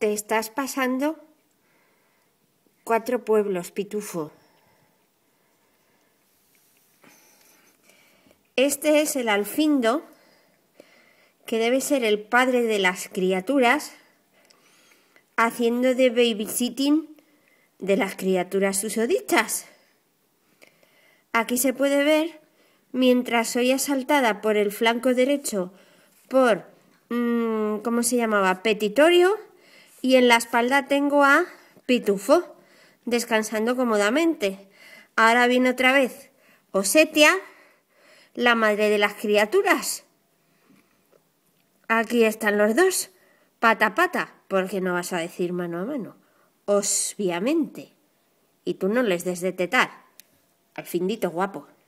Te estás pasando cuatro pueblos, Pitufo. Este es el alfindo, que debe ser el padre de las criaturas, haciendo de babysitting de las criaturas susodichas. Aquí se puede ver, mientras soy asaltada por el flanco derecho por, mm, ¿cómo se llamaba? Petitorio y en la espalda tengo a Pitufo, descansando cómodamente. Ahora viene otra vez Osetia, la madre de las criaturas. Aquí están los dos, pata a pata, porque no vas a decir mano a mano, obviamente. Y tú no les des de tetar. Al findito guapo.